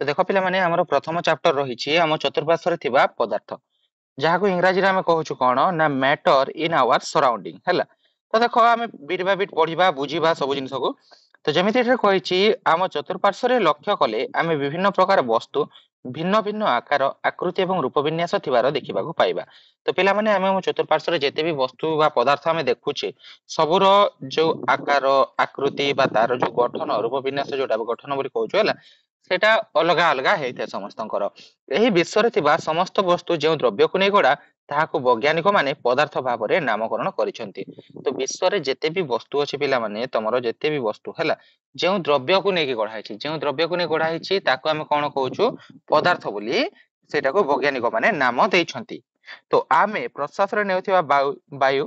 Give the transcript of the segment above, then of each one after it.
ତ ଦେଖ ପିଲାମାନେ ଆମର ପ୍ରଥମ ଚାପ୍ଟର ରହିଛି ଆମ ଚତୁଃପାର୍ଶ୍ୱରେ ଥିବା ପଦାର୍ଥ ଯାହାକୁ ଇଂରାଜୀରେ ଆମେ କହୁଛୁ କ'ଣ ନା ମ୍ୟାଟର ଇନ୍ ଆୱାର ସରାଉଣ୍ଡିଂ ହେଲା ତ ଦେଖ ଆମେ ବିଟ୍ ବାଇ ବିଟ୍ ପଢିବା ବୁଝିବା ସବୁ ଜିନିଷକୁ ତ ଯେମିତି ଏଠାରେ କହିଛି ଆମ ଚତୁଃପାର୍ଶ୍ୱରେ ଲକ୍ଷ୍ୟ କଲେ ଆମେ ବିଭିନ୍ନ ପ୍ରକାର ବସ୍ତୁ ଭିନ୍ନ ଭିନ୍ନ ଆକାର ଆକୃତି ଏବଂ ରୂପ ବିନ୍ୟାସ ଥିବାର ଦେଖିବାକୁ ପାଇବା ତ ପିଲାମାନେ ଆମେ ଆମ ଚତୁଃପାର୍ଶ୍ୱରେ ଯେତେ ବି ବସ୍ତୁ ବା ପଦାର୍ଥ ଆମେ ଦେଖୁଛେ ସବୁର ଯୋଉ ଆକାର ଆକୃତି ବା ତାର ଯୋଉ ଗଠନ ରୂପ ବିନ୍ୟାସ ଯୋଉଟା ଗଠନ ବୋଲି କହୁଛୁ ହେଲା ସେଇଟା ଅଲଗା ଅଲଗା ହେଇଥାଏ ସମସ୍ତଙ୍କର ଏହି ବିଶ୍ୱରେ ଥିବା ସମସ୍ତ ବସ୍ତୁ ଯେଉଁ ଦ୍ରବ୍ୟକୁ ନେଇ ଗଡ଼ା ତାହାକୁ ବୈଜ୍ଞାନିକ ମାନେ ପଦାର୍ଥ ଭାବରେ ନାମକରଣ କରିଛନ୍ତି ତ ବିଶ୍ୱରେ ଯେତେ ବି ବସ୍ତୁ ଅଛି ପିଲାମାନେ ତମର ଯେତେ ବି ବସ୍ତୁ ହେଲା ଯେଉଁ ଦ୍ରବ୍ୟକୁ ନେଇକି ଗଢା ହେଇଛି ଯେଉଁ ଦ୍ରବ୍ୟକୁ ନେଇ ଗଢା ହେଇଛି ତାକୁ ଆମେ କଣ କହୁଛୁ ପଦାର୍ଥ ବୋଲି ସେଇଟାକୁ ବୈଜ୍ଞାନିକ ମାନେ ନାମ ଦେଇଛନ୍ତି ତ ଆମେ ପ୍ରଶ୍ୱାସରେ ନେଉଥିବା ବାୟୁ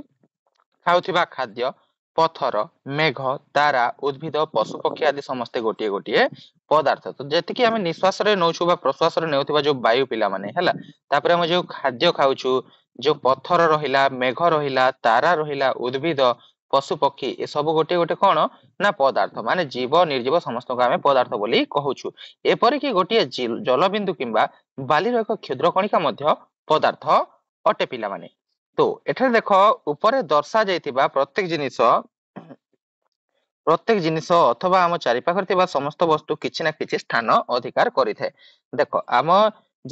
ଖାଉଥିବା ଖାଦ୍ୟ ପଥର ମେଘ ତାରା ଉଦ୍ଭିଦ ପଶୁପକ୍ଷୀ ଆଦି ସମସ୍ତେ ଗୋଟିଏ ଗୋଟିଏ ପଦାର୍ଥ ତ ଯେତିକି ଆମେ ନିଶ୍ୱାସରେ ନେଉଛୁ ବା ପ୍ରଶ୍ୱାସରେ ନେଉଥିବା ଯୋଉ ବାୟୁ ପିଲାମାନେ ହେଲା ତାପରେ ଆମେ ଯୋଉ ଖାଦ୍ୟ ଖାଉଛୁ ଯୋଉ ପଥର ରହିଲା ମେଘ ରହିଲା ତାରା ରହିଲା ଉଦ୍ଭିଦ ପଶୁପକ୍ଷୀ ଏସବୁ ଗୋଟିଏ ଗୋଟେ କ'ଣ ନା ପଦାର୍ଥ ମାନେ ଜୀବ ନିର୍ଜୀବ ସମସ୍ତଙ୍କୁ ଆମେ ପଦାର୍ଥ ବୋଲି କହୁଛୁ ଏପରିକି ଗୋଟିଏ ଜଲବିନ୍ଦୁ କିମ୍ବା ବାଲିର ଏକ କ୍ଷୁଦ୍ର କଣିକା ମଧ୍ୟ ପଦାର୍ଥ ଅଟେ ପିଲାମାନେ তো ଏଠାରେ ଦେଖ ଉପରେ ଦର୍ଶାଯାଇଥିବା ପ୍ରତ୍ୟେକ ଜିନିଷ ପ୍ରତ୍ୟେକ ଜିନିଷ ଅଥବା ଆମ ଚାରିପାଖରେ ଥିବା ସମସ୍ତ ବସ୍ତୁ କିଛି ନା କିଛି ସ୍ଥାନ ଅଧିକାର କରିଥାଏ ଦେଖ ଆମ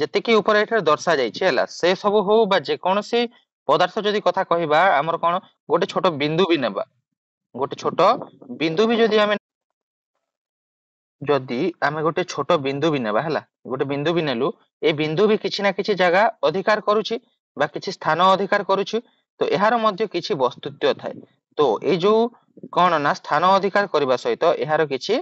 ଯେତିକି ଉପରେ ଏଠାରେ ଦର୍ଶାଯାଇଛି ହେଲା ସେ ସବୁ ହଉ ବା ଯେକୌଣସି ପଦାର୍ଥ ଯଦି କଥା କହିବା ଆମର କ'ଣ ଗୋଟେ ଛୋଟ ବିନ୍ଦୁ ବି ନେବା ଗୋଟେ ଛୋଟ ବିନ୍ଦୁ ବି ଯଦି ଆମେ ଯଦି ଆମେ ଗୋଟେ ଛୋଟ ବିନ୍ଦୁ ବି ନେବା ହେଲା ଗୋଟେ ବିନ୍ଦୁ ବି ନେଲୁ ଏ ବିନ୍ଦୁ ବି କିଛି ନା କିଛି ଜାଗା ଅଧିକାର କରୁଛି ବା କିଛି ସ୍ଥାନ ଅଧିକାର କରୁଛି ତ ଏହାର ମଧ୍ୟ କିଛି ବସ୍ତୁତ୍ୱ ଥାଏ ତ ଏଇ ଯୋଉ କଣ ନା ସ୍ଥାନ ଅଧିକାର କରିବା ସହିତ ଏହାର କିଛି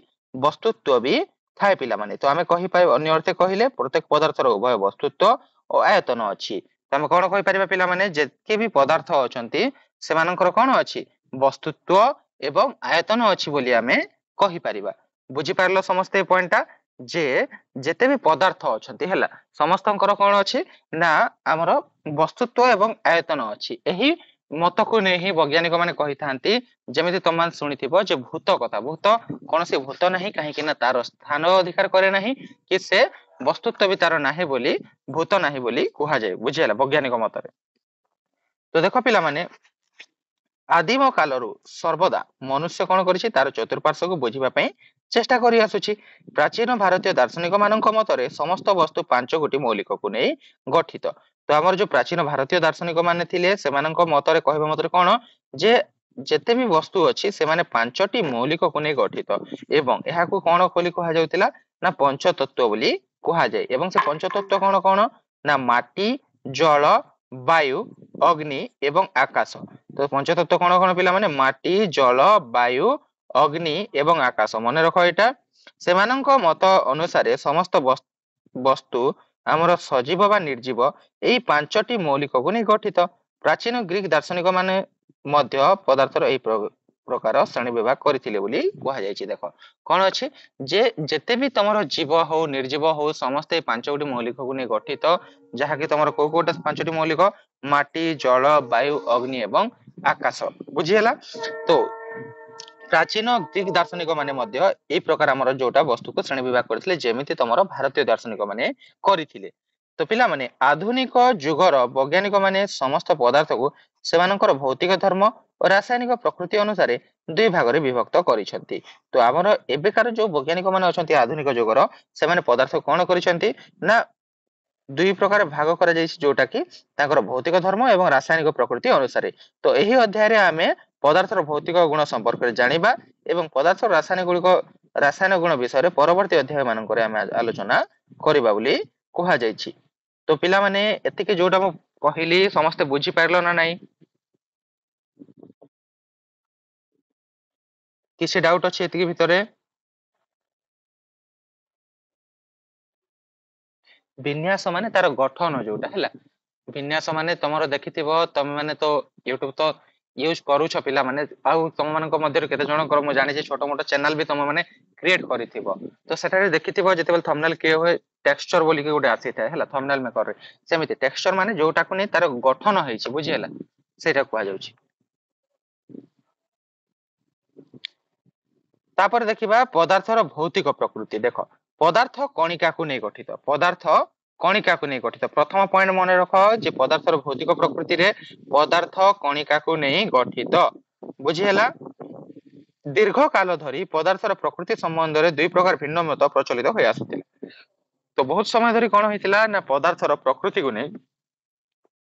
ବସ୍ତୁତ୍ୱ ବି ଥାଏ ପିଲାମାନେ ତ ଆମେ କହିପାରିବା ଅନ୍ୟ ଅର୍ଥେ କହିଲେ ପ୍ରତ୍ୟେକ ପଦାର୍ଥର ଉଭୟ ବସ୍ତୁତ୍ୱ ଓ ଆୟତନ ଅଛି ତ ଆମେ କଣ କହିପାରିବା ପିଲାମାନେ ଯେତେ ବି ପଦାର୍ଥ ଅଛନ୍ତି ସେମାନଙ୍କର କଣ ଅଛି ବସ୍ତୁତ୍ୱ ଏବଂ ଆୟତନ ଅଛି ବୋଲି ଆମେ କହିପାରିବା ବୁଝିପାରିଲ ସମସ୍ତେ ଏ ପଏଣ୍ଟଟା ଯେ ଯେତେ ବି ପଦାର୍ଥ ଅଛନ୍ତି ହେଲା ସମସ୍ତଙ୍କର କ'ଣ ଅଛି ନା ଆମର ବସ୍ତୁତ୍ୱ ଏବଂ ଆୟତନ ଅଛି ଏହି ମତକୁ ନେଇ ହିଁ ବୈଜ୍ଞାନିକ ମାନେ କହିଥାନ୍ତି ଯେମିତି ତମମାନେ ଶୁଣିଥିବ ଯେ ଭୂତ କଥା ଭୂତ କୌଣସି ଭୂତ ନାହିଁ କାହିଁକି ନା ତାର ସ୍ଥାନ ଅଧିକାର କରେ ନାହିଁ କି ସେ ବସ୍ତୁତ୍ୱ ବି ତାର ନାହିଁ ବୋଲି ଭୂତ ନାହିଁ ବୋଲି କୁହାଯାଏ ବୁଝିହେଲା ବୈଜ୍ଞାନିକ ମତରେ ତ ଦେଖ ପିଲାମାନେ ଆଦିମ କାଳରୁ ସର୍ବଦା ମନୁଷ୍ୟ କ'ଣ କରିଛି ତାର ଚତୁଃପାର୍ଶ୍ୱକୁ ବୁଝିବା ପାଇଁ ଚେଷ୍ଟା କରିଆସୁଛି ପ୍ରାଚୀନ ଭାରତୀୟ ଦାର୍ଶନିକମାନଙ୍କ ମତରେ ସମସ୍ତ ବସ୍ତୁ ପାଞ୍ଚ ଗୋଟି ମୌଳିକକୁ ନେଇ ଗଠିତ ତ ଆମର ଯୋଉ ପ୍ରାଚୀନ ଭାରତୀୟ ଦାର୍ଶନିକ ମାନେ ଥିଲେ ସେମାନଙ୍କ ମତରେ କହିବା ମତରେ କ'ଣ ଯେ ଯେତେ ବି ବସ୍ତୁ ଅଛି ସେମାନେ ପାଞ୍ଚଟି ମୌଳିକକୁ ନେଇ ଗଠିତ ଏବଂ ଏହାକୁ କ'ଣ ବୋଲି କୁହାଯାଉଥିଲା ନା ପଞ୍ଚତତ୍ଵ ବୋଲି କୁହାଯାଏ ଏବଂ ସେ ପଞ୍ଚତତ୍ଵ କ'ଣ କ'ଣ ନା ମାଟି ଜଳ ବାୟୁ ଅଗ୍ନି ଏବଂ ଆକାଶ ତ ପଞ୍ଚତତ୍ଵ କ'ଣ କ'ଣ ପିଲାମାନେ ମାଟି ଜଳ ବାୟୁ অগ্নি এবং আকাশ মনে ରଖ ଏଇଟା ସେମାନଙ୍କ ମତ ଅନୁସାରେ ସମସ୍ତ ବସ୍ତୁ ଆମର ସଜୀବ ବା ନିର୍ଜୀବ ଏଇ ପାଞ୍ଚଟି ମୌଳିକକୁ ନେଇ ଗଠିତ ପ୍ରାଚୀନ ଗ୍ରୀକ ଦାର୍ଶନିକ ମାନେ ମଧ୍ୟ ପଦାର୍ଥର ଏଇ ପ୍ରକାର ଶ୍ରେଣୀ ବିଭାଗ କରିଥିଲେ ବୋଲି କୁହାଯାଇଛି ଦେଖ କଣ ଅଛି ଯେ ଯେତେ ବି ତମର ଜୀବ ହଉ ନିର୍ଜୀବ ହଉ ସମସ୍ତେ ଏଇ ପାଞ୍ଚଗୋଟି ମୌଳିକକୁ ନେଇ ଗଠିତ ଯାହାକି ତମର କୋଉ କୋଉଟା ପାଞ୍ଚଟି ମୌଳିକ ମାଟି ଜଳ ବାୟୁ ଅଗ୍ନି ଏବଂ ଆକାଶ ବୁଝିହେଲା ତ ପ୍ରାଚୀନ ଗ୍ରୀକ ଦାର୍ଶନିକ ମାନେ ମଧ୍ୟ ଏଇ ପ୍ରକାର ଆମର ଯୋଉଟା ବସ୍ତୁକୁ ଶ୍ରେଣୀ ବିଭାଗ କରିଥିଲେ ଯେମିତି ତମର ଭାରତୀୟ ଦାର୍ଶନିକ ମାନେ କରିଥିଲେ ତ ପିଲାମାନେ ଆଧୁନିକ ଯୁଗର ବୈଜ୍ଞାନିକ ମାନେ ସମସ୍ତ ପଦାର୍ଥକୁ ସେମାନଙ୍କର ଭୌତିକ ଧର୍ମ ଓ ରାସାୟନିକ ପ୍ରକୃତି ଅନୁସାରେ ଦୁଇ ଭାଗରେ ବିଭକ୍ତ କରିଛନ୍ତି ତ ଆମର ଏବେକାର ଯୋଉ ବୈଜ୍ଞାନିକ ମାନେ ଅଛନ୍ତି ଆଧୁନିକ ଯୁଗର ସେମାନେ ପଦାର୍ଥ କଣ କରିଛନ୍ତି ନା ଦୁଇ ପ୍ରକାର ଭାଗ କରାଯାଇଛି ଯୋଉଟା କି ତାଙ୍କର ଭୌତିକ ଧର୍ମ ଏବଂ ରାସାୟନିକ ପ୍ରକୃତି ଅନୁସାରେ ତ ଏହି ଅଧ୍ୟାୟରେ ଆମେ পদার্থর ভৌতিক গুণ সম্পর্কে জাঁয়া এবং পদার্থ রাসায়নিক গুড়ি রাসায়নিক গুণ বিষয়ে পরবর্তী অধ্যায় মানুষ আমি আলোচনা করা বলে কুহযাই তো পিলা মানে এতিকি যেটা মু কহিলি সমস্তে পারল না নাই কিছু ডাউট অছে এতিকি ভিতরে বিন্যাস মানে তার গঠন যেটা হল বিন্যাস মানে তোমার দেখিথিব তুমি মানে তো ইউটিউব তো ୟୁଜ୍ କରୁଛ ପିଲାମାନେ ଆଉ ତମମାନଙ୍କ ମଧ୍ୟରୁ କେତେ ଜଣଙ୍କର ମୁଁ ଜାଣିଛି ଛୋଟ ମୋଟ ଚ୍ୟାନେଲ ବି ତମେମାନେ କ୍ରିଏଟ୍ କରିଥିବ ତ ସେଠାରେ ଦେଖିଥିବ ଯେତେବେଳେ ଥମ୍ବନେଲ କିଏ ହୁଏ ଟେକ୍ସଚର ବୋଲିକି ଗୋଟେ ଆସିଥାଏ ହେଲା ଥମ୍ବନେଲ ମେକରରେ ସେମିତି ଟେକ୍ସଚର ମାନେ ଯୋଉଟାକୁ ନେଇ ତାର ଗଠନ ହେଇଛି ବୁଝି ହେଲା ସେଇଟା କୁହାଯାଉଛି ତାପରେ ଦେଖିବା ପଦାର୍ଥର ଭୌତିକ ପ୍ରକୃତି ଦେଖ ପଦାର୍ଥ କଣିକାକୁ ନେଇ ଗଠିତ ପଦାର୍ଥ কণিকাকু নেই গঠিত প্রথম পয়েন্ট মনে রখ যে পদার্থর ভৌতিক প্রকৃতিরে পদার্থ কণিকাকু নেই গঠিত বুঝি হেলা দীর্ঘকাল ধরি পদার্থর প্রকৃতি সম্বন্ধে দুই প্রকার ভিন্ন মত প্রচলিত হয়ে আসুলা তো বহুত সময় ধরি কোণ হয়েছিল না পদার্থর প্রকৃতি নেই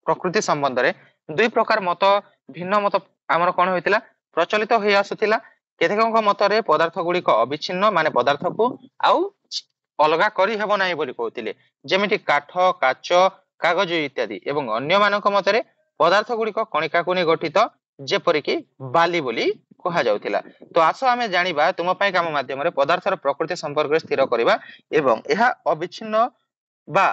প্রকৃতি সম্বন্ধে দুই প্রকার মত ভিন্ন মত আমার কোণ হয়েছিল প্রচলিত হয়ে আসুলা কেতেক মতরে পদার্থ গুড়ি অবিচ্ছিন্ন মানে পদার্থকু আউ ଅଲଗା କରିହେବ ନାହିଁ ବୋଲି କହୁଥିଲେ ଯେମିତି କାଠ କାଚ କାଗଜ ଇତ୍ୟାଦି ଏବଂ ଅନ୍ୟମାନଙ୍କ ମତରେ ପଦାର୍ଥ ଗୁଡିକ କଣିକାକୁ ନେଇ ଗଠିତ ଯେପରିକି ବାଲି ବୋଲି କୁହାଯାଉଥିଲା ତ ଆସ ଆମେ ଜାଣିବା ତୁମ ପାଇଁ କାମ ମାଧ୍ୟମରେ ପଦାର୍ଥର ପ୍ରକୃତି ସମ୍ପର୍କରେ ସ୍ଥିର କରିବା ଏବଂ ଏହା ଅବିଚ୍ଛିନ୍ନ ବା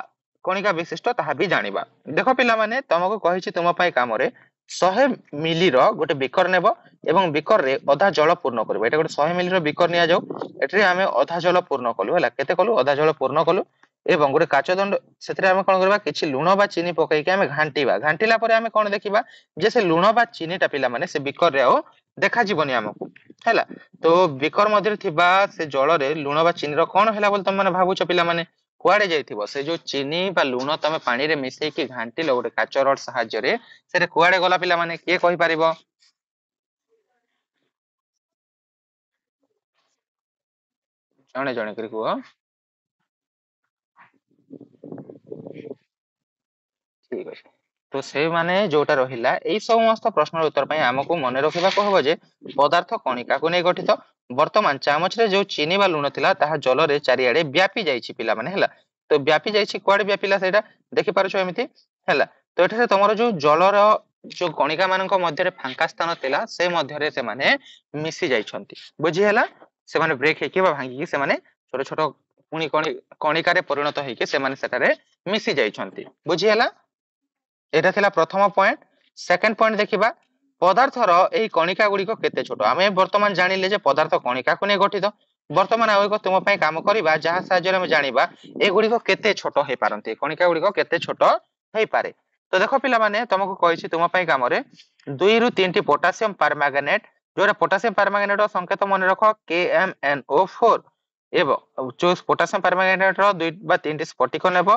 କଣିକା ବିଶିଷ୍ଟ ତାହା ବି ଜାଣିବା ଦେଖ ପିଲାମାନେ ତମକୁ କହିଛି ତୁମ ପାଇଁ କାମରେ ଶହେ ମିଲିର ଗୋଟେ ବିକର ନେବ ଏବଂ ବିକରରେ ଅଧା ଜଳ ପୂର୍ଣ୍ଣ କରିବ ଏଇଟା ଗୋଟେ ଶହେ ମିଲିର ବିକର ନିଆଯାଉ ଏଥିରେ ଆମେ ଅଧା ଜଳ ପୂର୍ଣ୍ଣ କଲୁ ହେଲା କେତେ କଲୁ ଅଧା ଜଳ ପୂର୍ଣ୍ଣ କଲୁ ଏବଂ ଗୋଟେ କାଚ ଦଣ୍ଡ ସେଥିରେ ଆମେ କଣ କରିବା କିଛି ଲୁଣ ବା ଚିନି ପକେଇକି ଆମେ ଘାଣ୍ଟିବା ଘାଣ୍ଟିଲା ପରେ ଆମେ କଣ ଦେଖିବା ଯେ ସେ ଲୁଣ ବା ଚିନିଟା ପିଲାମାନେ ସେ ବିକରରେ ଆଉ ଦେଖାଯିବନି ଆମକୁ ହେଲା ତ ବିକର ମଧ୍ୟରେ ଥିବା ସେ ଜଳରେ ଲୁଣ ବା ଚିନିର କଣ ହେଲା ବୋଲି ତମେ ଭାବୁଛ ପିଲାମାନେ କୁଆଡେ ଯାଇଥିବ ସେ ଯୋଉ ଚିନି ବା ଲୁଣ ତମେ ପାଣିରେ ମିଶେଇକି ଘାଣ୍ଟିଲ ଗୋଟେ କାଚ ରଡ୍ ସାହାଯ୍ୟରେ ସେଟା କୁଆଡେ ଗଲା ପିଲାମାନେ କିଏ କହିପାରିବ ଜଣେ ଜଣେ କରି କୁହ ଠିକ ଅଛି ତ ସେଇମାନେ ଯୋଉଟା ରହିଲା ଏଇ ସମସ୍ତ ପ୍ରଶ୍ନର ଉତ୍ତର ପାଇଁ ଆମକୁ ମନେ ରଖିବାକୁ ହେବ ଯେ ପଦାର୍ଥ କଣିକାକୁ ନେଇ ଗଠିତ ବର୍ତ୍ତମାନ ଚାମଚରେ ଯୋଉ ଚିନି ବା ଲୁଣ ଥିଲା ତାହା ଜଳରେ ଚାରିଆଡେ ବ୍ୟାପି ଯାଇଛି ପିଲାମାନେ ହେଲା ତ ବ୍ୟାପି ଯାଇଛି କୁଆଡେ ବ୍ୟାପିଲା ସେଇଟା ଦେଖିପାରୁଛ ଏମିତି ହେଲା ତ ଏଠାରେ ତମର ଯୋଉ ଜଳର ଯୋଉ କଣିକା ମାନଙ୍କ ମଧ୍ୟରେ ଫାଙ୍କା ସ୍ଥାନ ଥିଲା ସେ ମଧ୍ୟରେ ସେମାନେ ମିଶି ଯାଇଛନ୍ତି ବୁଝି ହେଲା ସେମାନେ ବ୍ରେକ୍ ହେଇକି ବା ଭାଙ୍ଗିକି ସେମାନେ ଛୋଟ ଛୋଟ ପୁଣି କଣିକାରେ ପରିଣତ ହେଇକି ସେମାନେ ସେଠାରେ ମିଶି ଯାଇଛନ୍ତି ବୁଝି ହେଲା এটা ଥିଲା ପ୍ରଥମ ପଏଣ୍ଟ ସେକେଣ୍ଡ ପଏଣ୍ଟ ଦେଖିବା ପଦାର୍ଥର ଏଇ କଣିକା ଗୁଡିକ କେତେ ଛୋଟ ଆମେ ବର୍ତ୍ତମାନ ଜାଣିଲେ ଯେ ପଦାର୍ଥ କଣିକାକୁ ନେଇ ଗଠିତ ବର୍ତ୍ତମାନ ଆଉ ଏକ ତୁମ ପାଇଁ କାମ କରିବା ଯାହା ସାହାଯ୍ୟରେ ଆମେ ଜାଣିବା ଏଗୁଡିକ କେତେ ଛୋଟ ହେଇପାରନ୍ତି କଣିକା ଗୁଡିକ କେତେ ଛୋଟ ହେଇପାରେ ତ ଦେଖ ପିଲାମାନେ ତମକୁ କହିଛି ତୁମ ପାଇଁ କାମରେ ଦୁଇରୁ ତିନିଟି ପୋଟାସିୟମ ପାରମାଗାନେଟ ଯୋଉଟା ପୋଟାସିୟମ ପାରମାଗାନେଟର ସଂକେତ ମନେ ରଖ K M N O four ଏବଂ ଯୋଉ ପୋଟାସିୟମ ପାରମାଗାନେଟର ଦୁଇ ବା ତିନିଟି ସ୍ଫଟିକ ନେବ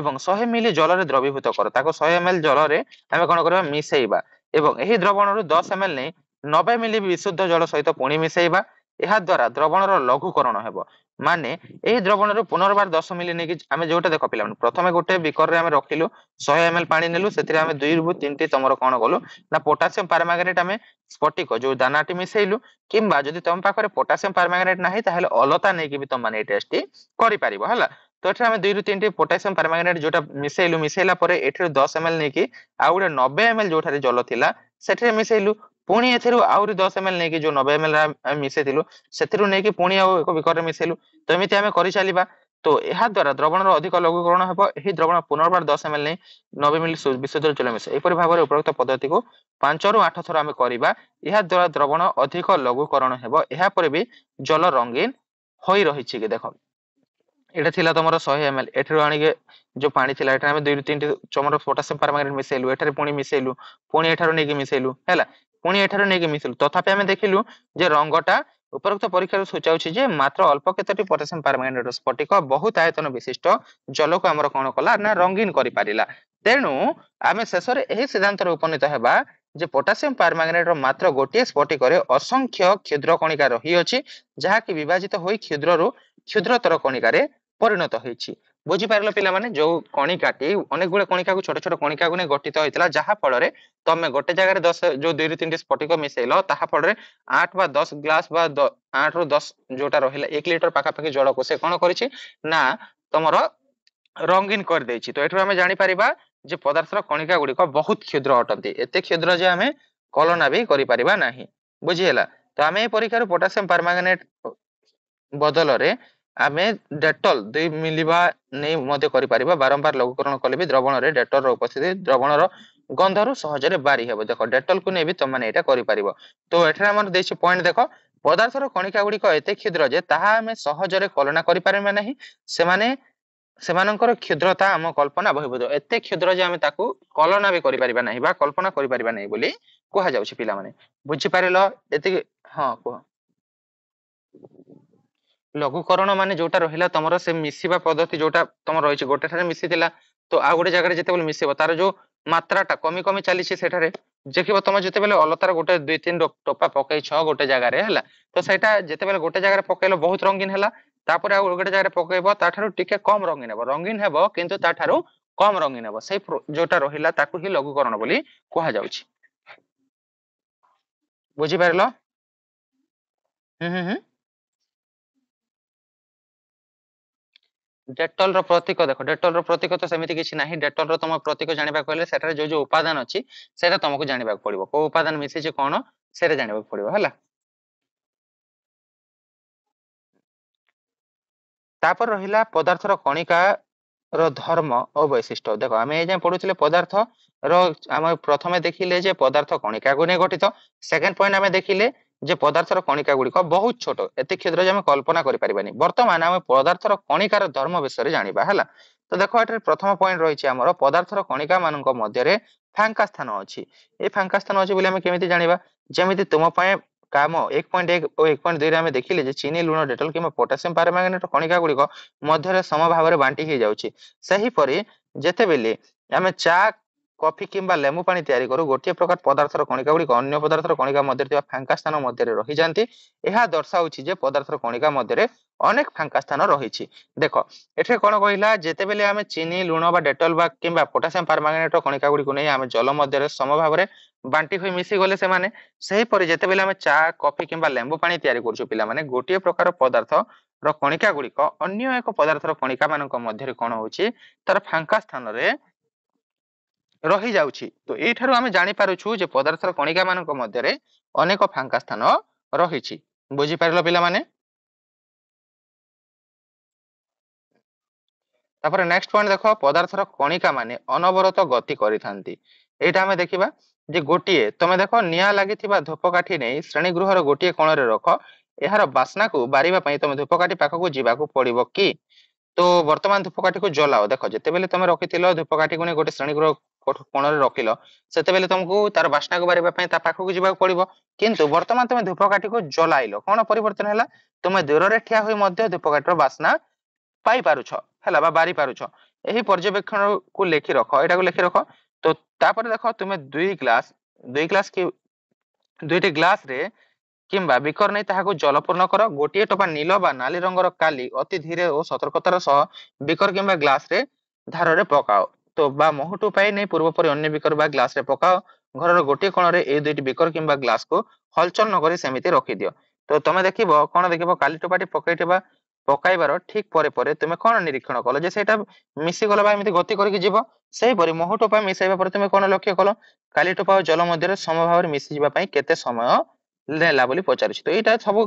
ଏବଂ ଶହେ ମିଲି ଜଳରେ ଦ୍ରବୀଭୂତ କର ତାକୁ ଶହେ ଏମ ଜଳରେ ଆମେ କଣ କରିବା ମିଶେଇବା ଏବଂ ଏହି ଦ୍ରବଣରୁ ଦଶ ଏମ ନେଇ ନବେ ମିଲି ବିଶୁଦ୍ଧ ଜଳ ସହିତ ପୁଣି ମିଶେଇବା ଏହା ଦ୍ୱାରା ଦ୍ରବଣର ଲଘୁକରଣ ହେବ ମାନେ ଏହି ଦ୍ରବଣରୁ ପୁନର୍ବାର ଦଶ ମିଲି ନେଇକି ଆମେ ଯୋଉଟା ଦେଖ ପିଲାମାନେ ପ୍ରଥମେ ଗୋଟେ ବିକରରେ ଆମେ ରଖିଲୁ ଶହେ ଏମ ପାଣି ନେଲୁ ସେଥିରେ ଆମେ ଦୁଇରୁ ତିନିଟି ତମର କଣ କଲୁ ନା ପୋଟାସିୟମ ପାରମାଗାନେଟ ଆମେ ସ୍ଫଟିକ ଯୋଉ ଦାନାଟି ମିଶେଇଲୁ କିମ୍ବା ଯଦି ତମ ପାଖରେ ପୋଟାସିୟମ ପାରମାଗାନେଟ ନାହିଁ ତାହେଲେ ଅଲତା ନେଇକି ବି ତମମାନେ ଏଇ ଟେଷ୍ଟଟି କରିପାରିବ ହେଲା ତ ଏଠାରେ ଆମେ ଦୁଇରୁ ତିନିଟି ପୋଟାସିୟମ ପାରମାଙ୍ଗନେଟ ଯୋଉଟା ମିଶାଇଲୁ ମିଶାଇଲା ପରେ ଏଥିରୁ ଦଶ ଏମ ଏଲ ନେଇକି ଆଉ ଗୋଟେ ନବେ ଏମ ଏଲ ଯୋଉଠାରେ ଜଲ ଥିଲା ସେଠାରେ ମିଶାଇଲୁ ପୁଣି ଏଥିରୁ ଆହୁରି ଦଶ ଏମ ଏଲ ନେଇକି ଯୋଉ ନବେ ଏମ ଏଲ ଆମେ ମିଶାଇଥିଲୁ ସେଥିରୁ ନେଇକି ପୁଣି ଆଉ ଏକ ବିକରରେ ମିଶାଇଲୁ ତ ଏମିତି ଆମେ କରିଚାଲିବା তো এহা দ্বারা দ্রবণর অধিক লঘুকরণ হব এই দ্রবণ পুনর্বার দশ এম এল নেই নবে মিলি বিশুদ্ধ জল মিশে এইপরি ভাবে উপরোক্ত পদ্ধতিকে পাঁচরু আঠ থর আমি করা ইহা দ্বারা দ্রবণ অধিক লঘুকরণ হব এরপরে বি জল রঙ্গিন হয়ে রয়েছে কি দেখ ଏଇଟା ଥିଲା ତମର ଶହେ ଏମ ଏଲ ଏଠାରୁ ଆଣିକି ଯୋଉ ପାଣି ଥିଲା ଏଠାରେ ଆମେ ଦୁଇରୁ ତିନିଟି ଚମଚ ପଟାସିୟମ ପାରମାଙ୍ଗନେଟ୍ ମିଶାଇଲୁ ଏଠାରେ ପୁଣି ମିଶାଇଲୁ ପୁଣି ଏଠାରୁ ନେଇକି ମିଶାଇଲୁ ହେଲା ପୁଣି ଏଠାରୁ ନେଇକି ମିଶାଇଲୁ ତଥାପି ଆମେ ଦେଖିଲୁ ଯେ ରଙ୍ଗଟା ଉପରୋକ୍ତ ପରୀକ୍ଷାରୁ ସୂଚାଉଛି ଯେ ମାତ୍ର ଅଳ୍ପ କେତୋଟି ପଟାସିୟମ ପାରମାଙ୍ଗନେଟ୍ ସ୍ଫଟିକ ବହୁତ ଆୟତନ ବିଶିଷ୍ଟ ଜଳକୁ ଆମର କ'ଣ କଲା ନା ରଙ୍ଗୀନ କରିପାରିଲା ତେଣୁ ଆମେ ଶେଷରେ ଏହି ସିଦ୍ଧାନ୍ତରେ ଉପନୀତ ହେବା ଯେ ପଟାସିୟମ ପାରମାଙ୍ଗନେଟ୍ର ମାତ୍ର ଗୋଟିଏ ସ୍ଫଟିକରେ ଅସଂଖ୍ୟ କ୍ଷୁଦ୍ର କଣିକା ରହିଅଛି ଯାହାକି ବିଭାଜିତ ହୋଇ କ୍ଷୁଦ୍ରରୁ କ୍ଷୁଦ୍ରତର କଣିକାରେ ପରିଣତ ହେଇଛି ବୁଝିପାରିଲ ପିଲାମାନେ ଯୋଉ କଣିକାଟି ଅନେକ ଗୁଡେ କଣିକାକୁ ଛୋଟ ଛୋଟ କଣିକାକୁ ନେଇ ଗଠିତ ହୋଇଥିଲା ଯାହା ଫଳରେ ତମେ ଗୋଟେ ଜାଗାରେ ଦଶ ଯୋଉ ଦୁଇରୁ ତିନିଟି ସ୍ଫଟିକ ମିଶେଇଲ ତାହା ଫଳରେ ଆଠ ବା ଦଶ ଗ୍ଲାସ ବା ଆଠ ରୁ ଦଶ ଯୋଉଟା ରହିଲା ଏକ ଲିଟର ପାଖାପାଖି ଜଳକୁ ସେ କଣ କରିଛି ନା ତମର ରଙ୍ଗୀନ କରିଦେଇଛି ତ ଏଠୁ ଆମେ ଜାଣିପାରିବା ଯେ ପଦାର୍ଥର କଣିକା ଗୁଡିକ ବହୁତ କ୍ଷୁଦ୍ର ଅଟନ୍ତି ଏତେ କ୍ଷୁଦ୍ର ଯେ ଆମେ କଳନା ବି କରିପାରିବା ନାହିଁ ବୁଝିହେଲା ତ ଆମେ ଏ ପରୀକ୍ଷାରୁ ପୋଟାସିୟମ ପାର୍ମାଙ୍ଗନେଟ ବଦଳରେ ଆମେ ଡେଟଲ ଦୁଇ ମିଲିବା ନେଇ ମଧ୍ୟ କରିପାରିବା ବାରମ୍ବାର ଲଘୁକରଣ କଲେ ବି ଦ୍ରବଣରେ ଡେଟଲ ର ଉପସ୍ଥିତି ଦ୍ରବଣର ଗନ୍ଧରୁ ସହଜରେ ବାରି ହେବ ଦେଖ ଡେଟଲକୁ ନେଇ ବି ତମମାନେ ଏଇଟା କରିପାରିବ ତ ଏଠାରେ ଆମର ଦେଇଛି ପଏଣ୍ଟ ଦେଖ ପଦାର୍ଥର କଣିକା ଗୁଡିକ ଏତେ କ୍ଷୁଦ୍ର ଯେ ତାହା ଆମେ ସହଜରେ କଳନା କରିପାରିବା ନାହିଁ ସେମାନେ ସେମାନଙ୍କର କ୍ଷୁଦ୍ରତା ଆମ କଳ୍ପନା ବହିବୁଦ ଏତେ କ୍ଷୁଦ୍ର ଯେ ଆମେ ତାକୁ କଳନା ବି କରିପାରିବା ନାହିଁ ବା କଳ୍ପନା କରିପାରିବା ନାହିଁ ବୋଲି କୁହାଯାଉଛି ପିଲାମାନେ ବୁଝିପାରିଲ ଏତିକି ହଁ କୁହ ଲଘୁକରଣ ମାନେ ଯୋଉଟା ରହିଲା ତମର ସେ ମିଶିବା ପଦ୍ଧତି ଯୋଉଟା ତମର ରହିଛି ଗୋଟେ ଠାରେ ମିଶିଥିଲା ତ ଆଉ ଗୋଟେ ଜାଗାରେ ଯେତେବେଳେ ମିଶିବ ତାର ଯୋଉ ମାତ୍ରାଟା କମି କମି ଚାଲିଛି ସେଠାରେ ଦେଖିବ ତମେ ଯେତେବେଳେ ଅଲତାର ଗୋଟେ ଦୁଇ ତିନି ଟୋପା ପକେଇଛ ଗୋଟେ ଜାଗାରେ ହେଲା ତ ସେଇଟା ଯେତେବେଳେ ଗୋଟେ ଜାଗାରେ ପକେଇଲ ବହୁତ ରଙ୍ଗୀନ ହେଲା ତାପରେ ଆଉ ଗୋଟେ ଜାଗାରେ ପକେଇବ ତାଠାରୁ ଟିକେ କମ ରଙ୍ଗୀନ ହେବ ରଙ୍ଗୀନ ହେବ କିନ୍ତୁ ତାଠାରୁ କମ ରଙ୍ଗୀନ ହେବ ସେଇ ଯୋଉଟା ରହିଲା ତାକୁ ହିଁ ଲଘୁକରଣ ବୋଲି କୁହାଯାଉଛି ବୁଝିପାରିଲ ହୁଁ ହୁଁ ହୁଁ ଡେଟଲ ର ପ୍ରତୀକ ଦେଖ ଡେଟଲ ର ପ୍ରତୀକ ତ ସେମିତି କିଛି ନାହିଁ ଡେଟଲ ର ତମ ପ୍ରତୀକ ଜାଣିବାକୁ ହେଲେ ସେଠାରେ ଯୋଉ ଯୋଉ ଉପାଦାନ ଅଛି ସେଇଟା ତମକୁ ଜାଣିବାକୁ ପଡିବ କୋଉ ଉପାଦାନ ମିଶିଛି କଣ ସେଇଟା ଜାଣିବାକୁ ପଡିବ ହେଲା ତାପରେ ରହିଲା ପଦାର୍ଥର କଣିକାର ଧର୍ମ ଓ ବୈଶିଷ୍ଟ୍ୟ ଦେଖ ଆମେ ଏ ଯାଏଁ ପଢୁଥିଲେ ପଦାର୍ଥର ଆମେ ପ୍ରଥମେ ଦେଖିଲେ ଯେ ପଦାର୍ଥ କଣିକାକୁ ନେଇ ଗଠିତ ସେକେଣ୍ଡ ପଏଣ୍ଟ ଆମେ ଦେଖିଲେ যে পদার্থর কণিকা গুড়ি বহু ছোট এত ক্ষুদ্র যে আমি কল্পনা করে করিপারিবানি বর্তমানে আমি পদার্থর কণিকার ধর্ম বিষয়ে জাঁবা হলা তো দেখো এটার প্রথম পয়েন্ট রয়েছে আমার পদার্থর কণিকা মানুষ মধ্যে ফাঙ্কা স্থান অছি এই ফাঙ্কা স্থান অছি বলে আমি কেমিতি জাঁবা যেমিতি তোমার কাম এক পয়েন্ট এক ও এক পয়েন্ট দুইরে আমি দেখিলে যে চিনি লুণ ডেটল কিংবা পটাসিয়াম পারম্যাগনেট কণিকা গুড়ি মধ্যে সমভাবে বাঁটি হয়ে যাচ্ছে সেইপরি যেতবে আমি চা কফি কিংবা লেমু পানি ତିଆରି କରୁ ଗୋଟିଏ ପ୍ରକାର ପଦାର୍ଥର କଣିକା ଗୁଡ଼ିକ ଅନ୍ୟ ପଦାର୍ଥର କଣିକା ମଧ୍ୟରେ ଥିବା ଫାଙ୍କା ସ୍ଥାନ ମଧ୍ୟରେ ରହିଯାନ୍ତି ଏହା ଦର୍ଶାଉଛି ଯେ ପଦାର୍ଥର କଣିକା ମଧ୍ୟରେ ଅନେକ ଫାଙ୍କା ସ୍ଥାନ ରହିଛି ଦେଖ ଏଠାରେ କ'ଣ କହିଲା ଯେତେବେଳେ ଆମେ ଚିନି ଲୁଣ ବା ଡେଟଲ ବା କିମ୍ବା ପୋଟାସିୟମ ପାରମାଙ୍ଗନେଟର କଣିକା ଗୁଡ଼ିକୁ ନେଇ ଆମେ ଜଳ ମଧ୍ୟରେ ସମଭାବରେ ବାଣ୍ଟି ହୋଇ ମିଶିଗଲେ ସେମାନେ ସେହିପରି ଯେତେବେଳେ ଆମେ ଚା କଫି କିମ୍ବା ଲେମ୍ବୁ ପାଣି ତିଆରି କରୁଛୁ ପିଲାମାନେ ଗୋଟିଏ ପ୍ରକାର ପଦାର୍ଥ ର କଣିକା ଗୁଡ଼ିକ ଅନ୍ୟ ଏକ ପଦାର୍ଥର କଣିକା ମାନଙ୍କ ମଧ୍ୟରେ କ'ଣ ହଉଛି ତାର ଫାଙ୍କା ସ୍ଥାନରେ ରହିଯାଉଛି ତ ଏଇଠାରୁ ଆମେ ଜାଣିପାରୁଛୁ ଯେ ପଦାର୍ଥର କଣିକା ମାନଙ୍କ ମଧ୍ୟରେ ଅନେକ ଫାଙ୍କା ସ୍ଥାନ ରହିଛି ବୁଝିପାରିଲ ପିଲାମାନେ ତାପରେ ନେକ୍ସଟ ପଏଣ୍ଟ ଦେଖ ପଦାର୍ଥର କଣିକା ମାନେ ଅନବରତ ଗତି କରିଥାନ୍ତି ଏଇଟା ଆମେ ଦେଖିବା ଯେ ଗୋଟିଏ ତମେ ଦେଖ ନିଆଁ ଲାଗିଥିବା ଧୂପକାଠି ନେଇ ଶ୍ରେଣୀ ଗୃହର ଗୋଟିଏ କୋଣରେ ରଖ ଏହାର ବାସ୍ନାକୁ ବାରିବା ପାଇଁ ତମେ ଧୂପକାଠି ପାଖକୁ ଯିବାକୁ ପଡିବ କି ତ ବର୍ତ୍ତମାନ ଧୂପକାଠିକୁ ଜଲାଓ ଦେଖ ଯେତେବେଳେ ତମେ ରଖିଥିଲ ଧୂପକାଠିକୁ ନେଇ ଗୋଟେ ଶ୍ରେଣୀ ଗୃହ କୋଣରେ ରଖିଲ ସେତେବେଳେ ତମକୁ ତାର ବାସ୍ନାକୁ ବାରିବା ପାଇଁ ତା ପାଖକୁ ଯିବାକୁ ପଡିବ କିନ୍ତୁ ବର୍ତ୍ତମାନ ତମେ ଧୂପକାଠିକୁ ଜଲାଇଲ କଣ ପରିବର୍ତ୍ତନ ହେଲା ତୁମେ ଦୂରରେ ଠିଆ ହୋଇ ମଧ୍ୟ ଧୂପକାଠିର ବାସ୍ନା ପାଇପାରୁଛ ହେଲା ବା ବାରି ପାରୁଛ ଏହି ପର୍ଯ୍ୟବେକ୍ଷଣକୁ ଲେଖି ରଖ ଏଇଟାକୁ ଲେଖି ରଖ ତ ତାପରେ ଦେଖ ତୁମେ ଦୁଇ ଗ୍ଲାସ ଦୁଇ ଗ୍ଲାସ କି ଦୁଇଟି ଗ୍ଲାସରେ କିମ୍ବା ବିକର ନେଇ ତାହାକୁ ଜଳପୂର୍ଣ୍ଣ କର ଗୋଟିଏ ଟୋପା ନୀଳ ବା ନାଲି ରଙ୍ଗର କାଲି ଅତି ଧୀରେ ଓ ସତର୍କତାର ସହ ବିକର କିମ୍ବା ଗ୍ଲାସରେ ଧାରରେ ପକାଅ ମୁକ୍ତ ବା ମହଟୁ ପାଇ ନେଇ ପୂର୍ବ ପରି ଅନ୍ୟ ବିକର ବା ଗ୍ଲାସରେ ପକାଅ ଘରର ଗୋଟିଏ କୋଣରେ ଏଇ ଦୁଇଟି ବିକର କିମ୍ବା ଗ୍ଲାସକୁ ହଲଚଲ ନ କରି ସେମିତି ରଖିଦିଅ ତ ତମେ ଦେଖିବ କଣ ଦେଖିବ କାଲି ଟୋପାଟି ପକେଇଥିବା ପକାଇବାର ଠିକ ପରେ ପରେ ତୁମେ କଣ ନିରୀକ୍ଷଣ କଲ ଯେ ସେଇଟା ମିଶିଗଲ ବା ଏମିତି ଗତି କରିକି ଯିବ ସେହିପରି ମହୁ ଟୋପା ମିଶାଇବା ପରେ ତୁମେ କଣ ଲକ୍ଷ୍ୟ କଲ କାଲି ଟୋପା ଓ ଜଳ ମଧ୍ୟରେ ସମଭାବରେ ମିଶିଯିବା ପାଇଁ କେତେ ସମୟ ଦେଲା ବୋଲି ପଚାରୁଛି ତ ଏଇଟା ସବୁ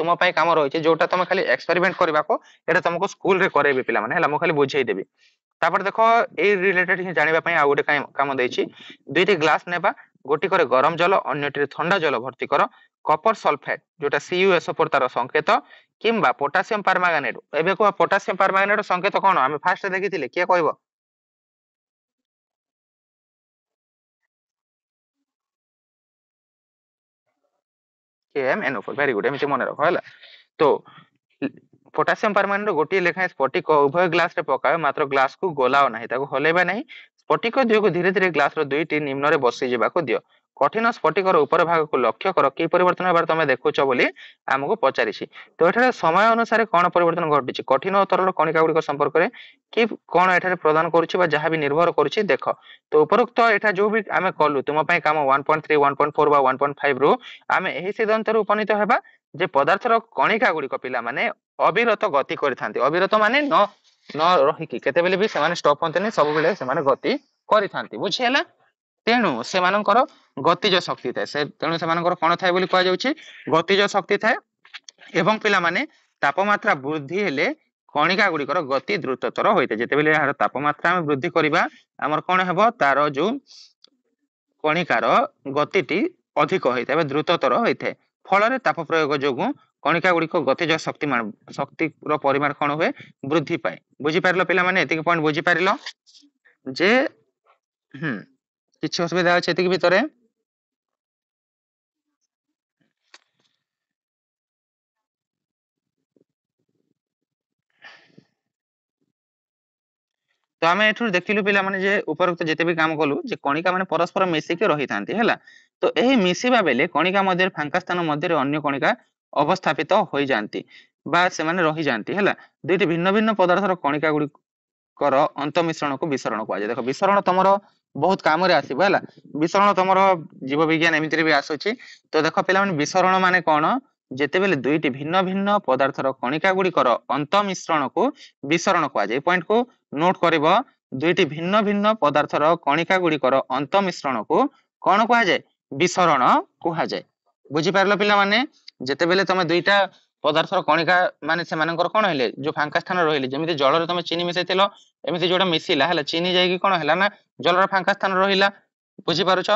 ତୁମ ପାଇଁ କାମ ରହିଛି ଯୋଉଟା ତମେ ଖାଲି ଏକ୍ସପେରିମେଣ୍ଟ କରିବାକୁ ଏଇଟା ତମକୁ ସ୍କୁଲରେ କରେଇବି ପିଲାମାନେ ହେଲା ମୁଁ ଖାଲି ବୁଝେଇଦେବି ତାପରେ ଦେଖ ଏଇ ରିଲେଟେଡ ହିଁ ଜାଣିବା ପାଇଁ ଆଉ ଗୋଟେ କାମ ଦେଇଛି ଦୁଇଟି ଗ୍ଲାସ ନେବା ଗୋଟିକରେ ଗରମ ଜଳ ଅନ୍ୟଟିରେ ଥଣ୍ଡା ଜଳ ଭର୍ତ୍ତି କର କପର ସଲଫେଟ ଯୋଉଟା ସିୟୁଏସ ଉପରେ ତାର ସଂକେତ କିମ୍ବା ପୋଟାସିୟମ ପାରମାଗାନେଟ ଏବେ କୁହ ପୋଟାସିୟମ ପାରମାଗାନେଟ ସଂକେତ କଣ ଆମେ ଫାର୍ଷ୍ଟ ଦେଖିଥିଲେ କିଏ କହିବ K M N O four very good এমনি মনে রখ হল তো পটাসিয়াম পারমানেন্ট গোটিয়ে লেখায় স্ফটিক উভয় গ্লাসরে পকাও মাত্র গ্লাসকু গোলাও না তাকে হলাইবা না স্ফটিক দিহকু ধীরে ধীরে গ্লাসর দুইটি নিম্নরে বসি যাওয়া দিও কঠিন স্ফটিকর উপর ভাগକୁ ଲକ୍ଷ୍ୟ କର କି ପରିବର୍ତ୍ତନ ହେବାର ତମେ ଦେଖୁଛ ବୋଲି ଆମକୁ ପଚାରିଛି ତ ଏଠାରେ ସମୟ ଅନୁସାରେ କ'ଣ ପରିବର୍ତ୍ତନ ଘଟିଛି କଠିନ ଓ ତରଳ କଣିକା ଗୁଡ଼ିକ ସମ୍ପର୍କରେ କି କ'ଣ ଏଠାରେ ପ୍ରଦାନ କରୁଛି ବା ଯାହା ବି ନିର୍ଭର କରୁଛି ଦେଖ ତ ଉପରୋକ୍ତ ଏଠା ଯୋଉ ବି ଆମେ କଲୁ ତୁମ ପାଇଁ କାମ one point three one point four ବା ୱାନ୍ ପଏଣ୍ଟ ରୁ ଆମେ ଏହି ସିଦ୍ଧାନ୍ତରେ ଉପନୀତ ହେବା ଯେ ପଦାର୍ଥର କଣିକା ଗୁଡ଼ିକ ପିଲାମାନେ ଅବିରତ ଗତି କରିଥାନ୍ତି ଅବିରତ ମାନେ ନ ନ ରହିକି କେତେବେଳେ ବି ସେମାନେ ଷ୍ଟପ୍ ହୁଅନ୍ତିନି ସବୁବେଳେ ସେମାନେ ଗତି କରିଥାନ୍ତି ବୁଝିହେଲା ତେଣୁ ସେମାନଙ୍କର ଗତିଜ ଶକ୍ତି ଥାଏ ସେ ତେଣୁ ସେମାନଙ୍କର କ'ଣ ଥାଏ ବୋଲି କୁହାଯାଉଛି ଗତିଜ ଶକ୍ତି ଥାଏ ଏବଂ ପିଲାମାନେ ତାପମାତ୍ରା ବୃଦ୍ଧି ହେଲେ କଣିକା ଗୁଡିକର ଗତି ଦ୍ରୁତତର ହୋଇଥାଏ ଯେତେବେଳେ ଏହାର ତାପମାତ୍ରା ଆମେ ବୃଦ୍ଧି କରିବା ଆମର କ'ଣ ହେବ ତାର ଯୋଉ କଣିକାର ଗତିଟି ଅଧିକ ହୋଇଥାଏ ବା ଦ୍ରୁତତର ହୋଇଥାଏ ଫଳରେ ତାପ ପ୍ରୟୋଗ ଯୋଗୁଁ କଣିକା ଗୁଡିକ ଗତିଜ ଶକ୍ତି ଶକ୍ତିର ପରିମାଣ କ'ଣ ହୁଏ ବୃଦ୍ଧି ପାଏ ବୁଝିପାରିଲ ପିଲାମାନେ ଏତିକି ପଏଣ୍ଟ ବୁଝିପାରିଲ ଯେ ହୁଁ କିଛି ଅସୁବିଧା ଅଛି ଏତିକି ଭିତରେ তো ଆମେ ଏଠୁ ଦେଖିଲୁ ପିଲାମାନେ ଯେ ଉପରୋକ୍ତ ଯେତେ ବି କାମ କଲୁ ଯେ କଣିକା ମାନେ ପରସ୍ପର ମିଶିକି ରହିଥାନ୍ତି ହେଲା ତ ଏହି ମିଶିବା ବେଳେ କଣିକା ମଧ୍ୟରେ ଫାଙ୍କା ସ୍ଥାନ ମଧ୍ୟରେ ଅନ୍ୟ କଣିକା ଅବସ୍ଥାପିତ ହୋଇଯାନ୍ତି ବା ସେମାନେ ରହିଯାନ୍ତି ହେଲା ଦୁଇଟି ଭିନ୍ନ ଭିନ୍ନ ପଦାର୍ଥର କଣିକା ଗୁଡ଼ିକର ଅନ୍ତମିଶ୍ରଣକୁ ବିସରଣ କୁହାଯାଏ ଦେଖ ବିସରଣ ତମର ବହୁତ କାମରେ ଆସିବ ହେଲା ବିଶରଣ ତମର ଜୀବ ବିଜ୍ଞାନ ଏମିତିରେ ବି ଆସୁଛି ତ ଦେଖ ପିଲାମାନେ ବିଶରଣ ମାନେ କଣ ଯେତେବେଳେ ଦୁଇଟି ଭିନ୍ନ ଭିନ୍ନ ପଦାର୍ଥର କଣିକା ଗୁଡିକର ଅନ୍ତ ମିଶ୍ରଣକୁ ବିଶରଣ କୁହାଯାଏ ପଏଣ୍ଟ କୁ ନୋଟ କରିବ ଦୁଇଟି ଭିନ୍ନ ଭିନ୍ନ ପଦାର୍ଥର କଣିକା ଗୁଡିକର ଅନ୍ତ ମିଶ୍ରଣକୁ କଣ କୁହାଯାଏ ବିଶରଣ କୁହାଯାଏ ବୁଝିପାରିଲ ପିଲାମାନେ ଯେତେବେଳେ ତମେ ଦୁଇଟା ପଦାର୍ଥର କଣିକା ମାନେ ସେମାନଙ୍କର କଣ ହେଲେ ଯୋଉ ଫାଙ୍କା ସ୍ଥାନ ରହିଲେ ଯେମିତି ଜଳରେ ତମେ ଚିନି ମିଶାଇଥିଲ ଏମିତି ଯୋଉଟା ମିଶିଲା ହେଲା ଚିନି ଯାଇକି କଣ ହେଲା ନା ଜଳର ଫାଙ୍କା ସ୍ଥାନ ରହିଲା ବୁଝିପାରୁଛ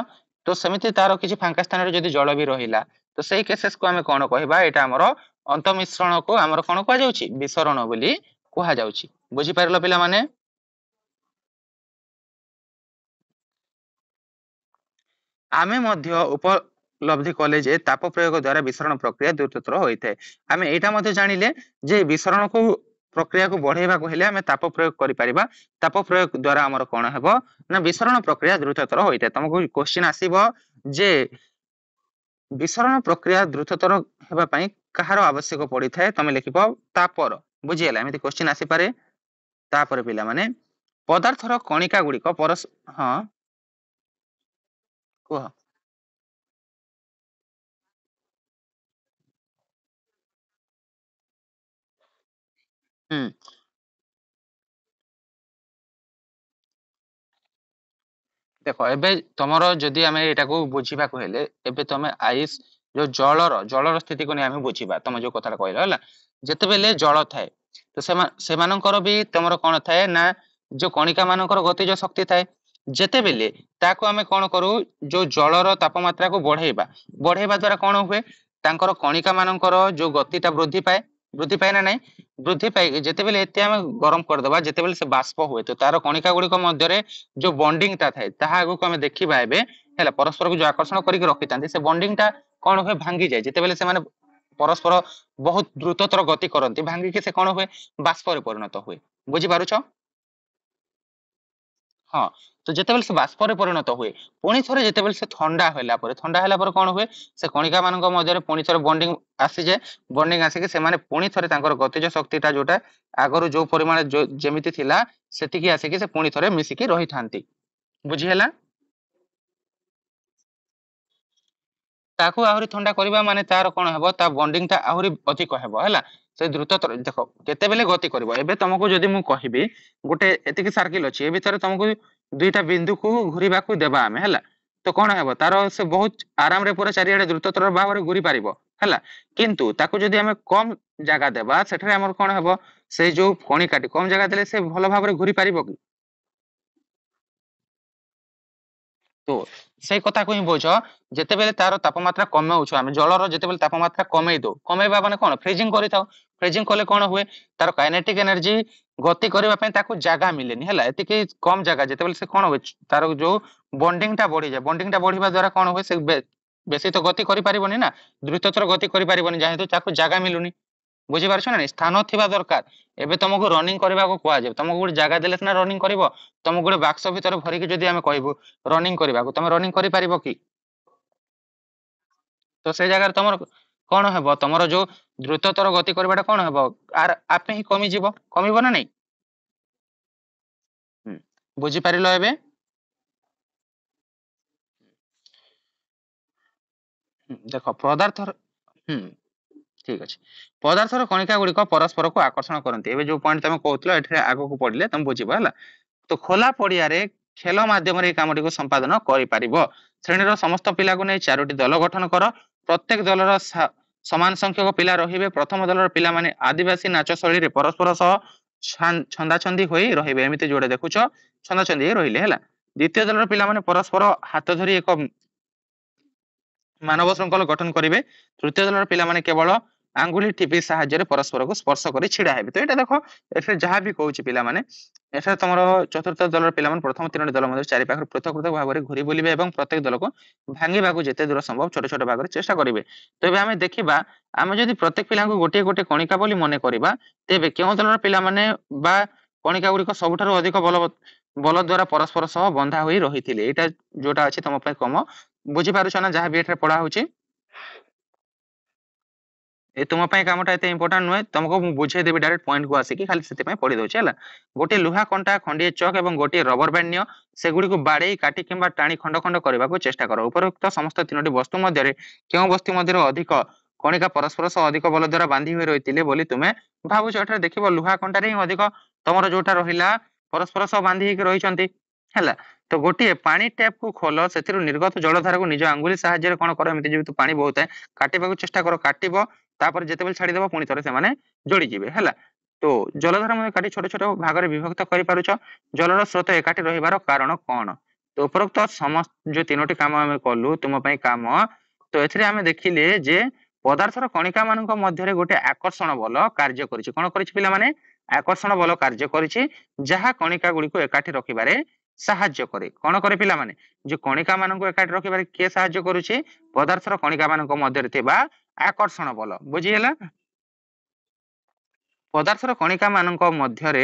ତ ସେମିତି ତାର କିଛି ଫାଙ୍କା ସ୍ଥାନରେ ଯଦି ଜଳ ବି ରହିଲା ତ ସେଇ କେସେସକୁ ଆମେ କଣ କହିବା ଏଇଟା ଆମର ଅନ୍ତମିଶ୍ରଣକୁ ଆମର କଣ କୁହାଯାଉଛି ବିସରଣ ବୋଲି କୁହାଯାଉଛି ବୁଝିପାରିଲ ପିଲାମାନେ ଆମେ ମଧ୍ୟ ଉପ লব্ধি কলে যে তাপ প্রয়োগ দ্বারা বিসরণ প্রক্রিয়া দ্রুততর ହୋଇଥାଏ ଆମେ ଏଇଟା ମଧ୍ୟ ଜାଣିଲେ ଯେ ବିସରଣକୁ প্রক্রিয়াকে বড়াইবাকু হলে আমি তাপ প্রয়োগ করে পারিবা তাপ প্রয়োগ দ্বারা আমার কোণ হব না বিসরণ প্রক্রিয়া দ্রুততর হয়ে তোমাকে কোশ্চিন আসিব যে বিসরণ প্রক্রিয়া দ্রুততর হওয়া পাই কাহার আবশ্যক পড়ি থাকে তুমি লিখিব তাপর বুঝিগাল এমনি কোশ্চিন আসিপারে তাপরে পিলা মানে পদার্থর কণিকা গুড়িক পরস হ্যাঁ কুহ দেখ এবে তোমার যদি আমি এটা বুঝবা হলে এবে তুমি আইস যে জলর জলর স্থিতি কে আমি বুঝবা তোমার যে কথাটা কহিল হল যেতবে জল থাকে তো সে বি তোমার কোণ থাকে না যে কণিকা মানকর গতিজ শক্তি থাকে যেতবে তাকে আমি কোণ করু যে জলর তাপমাত্রা বড়াইবা বড়াইবা দ্বারা কোণ হুয়ে তাঙ্কর কণিকা মানকর যে গতিটা বৃদ্ধি পায় ବୃଦ୍ଧି ପାଇଲା ନାହିଁ ବୃଦ୍ଧି ପାଇ ଯେତେବେଳେ ଏତେ ଆମେ ଗରମ କରିଦେବା ଯେତେବେଳେ ସେ ବାଷ୍ପ ହୁଏ ତ ତାର କଣିକା ଗୁଡିକ ମଧ୍ୟରେ ଯୋଉ ବଣ୍ଡିଂଟା ଥାଏ ତାହା ଆଗକୁ ଆମେ ଦେଖିବା ଏବେ ହେଲା ପରସ୍ପରକୁ ଯୋଉ ଆକର୍ଷଣ କରିକି ରଖିଥାନ୍ତି ସେ ବଣ୍ଡିଂଟା କଣ ହୁଏ ଭାଙ୍ଗିଯାଏ ଯେତେବେଳେ ସେମାନେ ପରସ୍ପର ବହୁତ ଦ୍ରୁତତର ଗତି କରନ୍ତି ଭାଙ୍ଗିକି ସେ କଣ ହୁଏ ବାଷ୍ପରେ ପରିଣତ ହୁଏ ବୁଝିପାରୁଛ ହଁ ତ ଯେତେବେଳେ ସେ ବାଷ୍ପରେ ପରିଣତ ହୁଏ ପୁଣି ଥରେ ଯେତେବେଳେ ସେ ଥଣ୍ଡା ହେଲା ପରେ ଥଣ୍ଡା ହେଲା ପରେ କ'ଣ ହୁଏ ସେ କଣିକା ମାନଙ୍କ ମଧ୍ୟରେ ପୁଣି ଥରେ ବଣ୍ଡିଂ ଆସିଯାଏ ବଣ୍ଡିଂ ଆସିକି ସେମାନେ ପୁଣି ଥରେ ତାଙ୍କର ଗତିଜ ଶକ୍ତିଟା ଯୋଉଟା ଆଗରୁ ଯୋଉ ପରିମାଣ ଯେମିତି ଥିଲା ସେତିକି ଆସିକି ସେ ପୁଣି ଥରେ ମିଶିକି ରହିଥାନ୍ତି ବୁଝିହେଲା ତାକୁ ଆହୁରି ଥଣ୍ଡା କରିବା ମାନେ ତାର କ'ଣ ହେବ ତା ବଣ୍ଡିଂଟା ଆହୁରି ଅଧିକ ହେବ ହେଲା ସେ ଦ୍ରୁତ ଦେଖ କେତେବେଳେ ଗତି କରିବ ଏବେ ତମକୁ ଯଦି ମୁଁ କହିବି ଗୋଟେ ଏତିକି ସାର୍କିଲ ଅଛି ଏ ଭିତରେ ତମକୁ ଦୁଇଟା ବିନ୍ଦୁକୁ ଘୁରିବାକୁ ଦେବା ଆମେ ହେଲା ତ କଣ ହେବ ତାର ସେ ବହୁତ ଆରାମରେ ପୁରା ଚାରିଆଡେ ଦ୍ରୁତତର ଭାବରେ ଘୁରି ପାରିବ ହେଲା କିନ୍ତୁ ତାକୁ ଯଦି ଆମେ କମ ଜାଗା ଦେବା ସେଠାରେ ଆମର କଣ ହେବ ସେ ଯୋଉ କଣିକାଟି କମ ଜାଗା ଦେଲେ ସେ ଭଲ ଭାବରେ ଘୁରି ପାରିବ କି ତ ସେଇ କଥାକୁ ହିଁ ବୁଝ ଯେତେବେଳେ ତାର ତାପମାତ୍ରା କମାଉଛୁ ଆମେ ଜଳର ଯେତେବେଳେ ତାପମାତ୍ରା କମେଇ ଦଉ କମେଇବା ମାନେ କଣ ଫ୍ରିଜିଂ କରିଥାଉ ଫ୍ରିଜିଂ କଲେ କଣ ହୁଏ ତାର କାଇନେଟିକ ଏନର୍ଜି ଗତି କରିବା ପାଇଁ ତାକୁ ଜାଗା ମିଳେନି ହେଲା ଏତିକି କମ ଜାଗା ଯେତେବେଳେ ସେ କଣ ହୁଏ ତାର ଯୋଉ ବଣ୍ଡିଂଟା ବଢିଯାଏ ବଣ୍ଡିଂଟା ବଢିବା ଦ୍ଵାରା କଣ ହୁଏ ସେ ବେଶୀ ତ ଗତି କରିପାରିବନି ନା ଦ୍ରୁତତର ଗତି କରିପାରିବନି ଯାହା ହେତୁ ତାକୁ ଜାଗା ମିଳୁନି বুঝিপাৰিছ নাই স্থান দৰকাৰ এবে তুমাক ৰনিং কৰিব কোৱা যায় তুমাক গোটেই জাগা দিলে সিনা ৰনিং কৰিব তুমাক গোটেই বাক্স ভিতৰত ভৰিকি যদি আমি কহিব ৰনিং কৰিব তুমি ৰনিং কৰি পাৰিব কি তো সেই জাগাৰ তোমাৰ কণ হ'ব তোমাৰ যোন দ্ৰুততৰ গতি কৰিব কণ হ'ব আৰু আপে হি কমি যাব কমিব নে নাই বুজি পাৰিল দেখ পদাৰ্থৰ ঠিক আছে পদার্থর কণিকা গুড়িক পরস্পরকু আকর্ষণ করতে এবে যে পয়েন্ট তুমি কৌল এটি আগকু পড়লে তুমি বুঝব হল তো খোলা পড়িয়ারে খেল মাধ্যমে এই কামটিকে সম্পাদন করিপারিব শ্রেণীর সমস্ত পিলাকে নিয়ে চারোটি দল গঠন কর প্রত্যেক দলর সমান সংখ্যক পিলা রহবে প্রথম দলর পিলা মানে আদিবাসী নাচ শৈলীরে পরস্পর সহ ছন্দাছন্দি হয়ে রহবে এমিতি যোড়ে দেখুছ ছন্দাছন্দি রহলে হল দ্বিতীয় দলর পিলা মানে পরস্পর হাত ধরি এক মানব শৃঙ্খল গঠন করিবে তৃতীয় দলর পিলামানে কেবল আঙ্গুলি ଟିପି ସାହାଯ୍ୟରେ ପରସ୍ପରକୁ ସ୍ପର୍ଶ କରି ଛିଡା ହେବେ ତ ଏଇଟା ଦେଖ ଏଠାରେ ଯାହା ବି କହୁଛି ପିଲାମାନେ ଏଠାରେ ତମର ଚତୁର୍ଥ ଦଳର ପିଲାମାନେ ପ୍ରଥମ ତିନୋଟି ଦଳ ମଧ୍ୟରେ ଚାରି ପାଖରୁ ପୃଥକ ପୃଥକ ଭାବରେ ଘୁରି ବୁଲିବେ ଏବଂ ପ୍ରତ୍ୟେକ ଦଳକୁ ଭାଙ୍ଗିବାକୁ ଯେତେ ଦୂର ସମ୍ଭବ ଛୋଟ ଛୋଟ ଭାଗରେ ଚେଷ୍ଟା କରିବେ ତେବେ ଆମେ ଦେଖିବା ଆମେ ଯଦି ପ୍ରତ୍ୟେକ ପିଲାଙ୍କୁ ଗୋଟିଏ ଗୋଟିଏ କଣିକା ବୋଲି ମନେ କରିବା ତେବେ କେଉଁ ଦଳର ପିଲାମାନେ ବା କଣିକା ଗୁଡିକ ସବୁଠାରୁ ଅଧିକ ବଲ ବଲ ଦ୍ୱାରା ପରସ୍ପର ସହ ବନ୍ଧା ହୋଇ ରହିଥିଲେ ଏଇଟା ଯୋଉଟା ଅଛି ତମ ପାଇଁ କମ ବୁଝିପାରୁଛ ନା ଯାହା ବି ଏଠାରେ ପଢା ହଉଛି ଏ ତୁମ ପାଇଁ କାମଟା ଏତେ ଇମ୍ପୋର୍ଟାଣ୍ଟ ନୁହେଁ ତମକୁ ମୁଁ ବୁଝେଇଦେବି ଡାଇରେକ୍ଟ ପଏଣ୍ଟକୁ ଆସିକି ଖାଲି ସେଥିପାଇଁ ପଢ଼ିଦେଉଛି ହେଲା ଗୋଟିଏ ଲୁହା କଣ୍ଟା ଖଣ୍ଡିଏ ଚକ୍ ଏବଂ ଗୋଟିଏ ରବର ବ୍ୟାଣ୍ଡ ନିଅ ସେଗୁଡ଼ିକୁ ବାଡ଼େଇ କାଟି କିମ୍ବା ଟାଣି ଖଣ୍ଡ ଖଣ୍ଡ କରିବାକୁ ଚେଷ୍ଟା କର ଉପରୋକ୍ତ ସମସ୍ତ ତିନୋଟି ବସ୍ତୁ ମଧ୍ୟରେ କେଉଁ ବସ୍ତୁ ମଧ୍ୟରେ ଅଧିକ କଣିକା ପରସ୍ପର ସହ ଅଧିକ ବଳ ଦ୍ୱାରା ବାନ୍ଧି ହୋଇ ରହିଥିଲେ ବୋଲି ତୁମେ ଭାବୁଛ ଏଠାରେ ଦେଖିବ ଲୁହା କଣ୍ଟାରେ ହିଁ ଅଧିକ ତମର ଯୋଉଟା ରହିଲା ପରସ୍ପର ସହ ବାନ୍ଧି ହେଇକି ରହିଛନ୍ତି ହେଲା ତ ଗୋଟିଏ ପାଣି ଟ୍ୟାପକୁ ଖୋଲ ସେଥିରୁ ନିର୍ଗତ ଜଳଧାରାକୁ ନିଜ ଆଙ୍ଗୁଲି ସାହାଯ୍ୟରେ କ'ଣ କର ଏମିତି ଯେହେତୁ ପାଣି ବହୁତ କାଟିବାକୁ ଚେଷ୍ଟା କର କାଟିବ তারপরে ছাড়ি দেব ଛାଡ଼ିଦେବ ପୁଣି ଥରେ ସେମାନେ ଯୋଡ଼ିଯିବେ ହେଲା তো জলধার মধ্যে কাটি ছোট ছোট ভাগরে বিভক্ত করে পারুছ জলর স্রোত একাঠি রহিবার কারণ কোণ তো উপরোক্ত সমস্ত যে তিনোটি কাম আমি কলু তুম পাই কাম তো এথিরে আমি দেখিলে যে পদার্থর কণিকা মানক মধ্যে গোটে আকর্ষণ বল কার্য করিছি কোন করিছি পিলা মানে আকর্ষণ বল কার্য করিছি যাহা কণিকা গুড়ি একাঠি রখিবারে সাহায্য করে কোন করে পিলা মানে যে কণিকা মানক একাঠি রখিবারে কে সাহায্য করুছি পদার্থর কণিকা মানক মধ্যে থিবা ଆକର୍ଷଣ ବଲ ବୁଝିହେଲା ପଦାର୍ଥର କଣିକା ମାନଙ୍କ ମଧ୍ୟରେ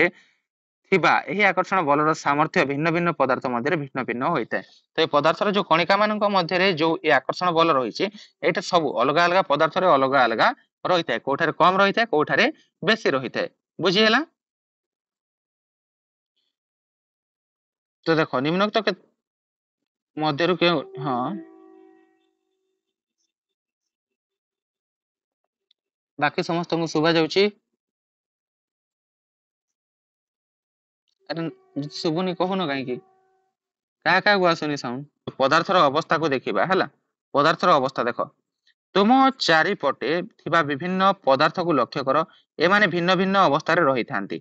ଥିବା ଏହି ଆକର୍ଷଣ ବଳର ସାମର୍ଥ୍ୟ ଭିନ୍ନ ଭିନ୍ନ ପଦାର୍ଥ ମଧ୍ୟରେ ଭିନ୍ନ ଭିନ୍ନ ହୋଇଥାଏ ତ ଏ ପଦାର୍ଥର ଯୋଉ କଣିକା ମାନଙ୍କ ମଧ୍ୟରେ ଯୋଉ ଏ ଆକର୍ଷଣ ବଳ ରହିଛି ଏଇଟା ସବୁ ଅଲଗା ଅଲଗା ପଦାର୍ଥରେ ଅଲଗା ଅଲଗା ରହିଥାଏ କୋଉଠାରେ କମ ରହିଥାଏ କୋଉଠାରେ ବେଶୀ ରହିଥାଏ ବୁଝିହେଲା ତ ଦେଖ ନିମ୍ନୋକ୍ତ ମଧ୍ୟରୁ କେଉଁ ହଁ ବାକି ସମସ୍ତଙ୍କୁ ଶୁଭା ଯାଉଛି ଶୁଭୁନି କହୁନ କାହିଁକି କାହା କାହାକୁ ଆସୁନି ସାଉଣ୍ଡ ପଦାର୍ଥର ଅବସ୍ଥାକୁ ଦେଖିବା ହେଲା ପଦାର୍ଥର ଅବସ୍ଥା ଦେଖ ତୁମ ଚାରିପଟେ ଥିବା ବିଭିନ୍ନ ପଦାର୍ଥକୁ ଲକ୍ଷ୍ୟ କର ଏମାନେ ଭିନ୍ନ ଭିନ୍ନ ଅବସ୍ଥାରେ ରହିଥାନ୍ତି